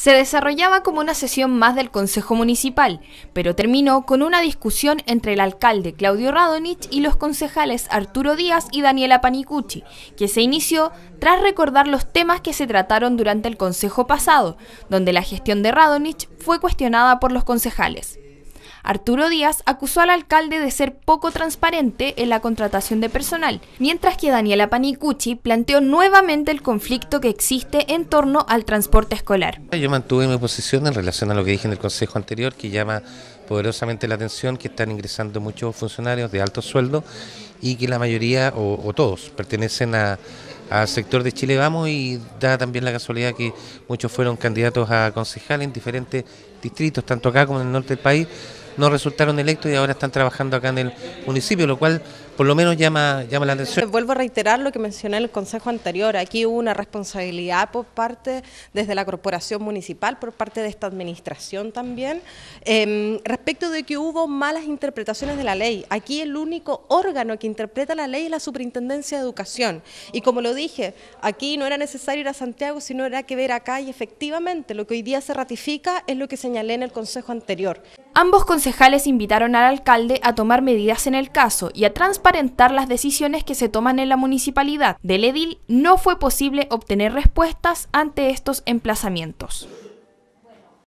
Se desarrollaba como una sesión más del Consejo Municipal, pero terminó con una discusión entre el alcalde Claudio Radonich y los concejales Arturo Díaz y Daniela Panicucci, que se inició tras recordar los temas que se trataron durante el Consejo pasado, donde la gestión de Radonich fue cuestionada por los concejales. Arturo Díaz acusó al alcalde de ser poco transparente en la contratación de personal, mientras que Daniela Panicucci planteó nuevamente el conflicto que existe en torno al transporte escolar. Yo mantuve mi posición en relación a lo que dije en el consejo anterior, que llama poderosamente la atención que están ingresando muchos funcionarios de alto sueldo y que la mayoría o, todos pertenecen al sector de Chile Vamos y da también la casualidad que muchos fueron candidatos a concejal en diferentes distritos, tanto acá como en el norte del país no resultaron electos y ahora están trabajando acá en el municipio, lo cual por lo menos llama, llama la atención. Eh, vuelvo a reiterar lo que mencioné en el consejo anterior. Aquí hubo una responsabilidad por parte, desde la corporación municipal, por parte de esta administración también, em, respecto de que hubo malas interpretaciones de la ley. Aquí el único órgano que interpreta la ley es la Superintendencia de Educación. Y como lo dije, aquí no era necesario ir a Santiago, sino era que ver acá y efectivamente lo que hoy día se ratifica es lo que señalé en el consejo anterior. Ambos concejales invitaron al alcalde a tomar medidas en el caso y a transmitir transparentar las decisiones que se toman en la municipalidad del edil, no fue posible obtener respuestas ante estos emplazamientos.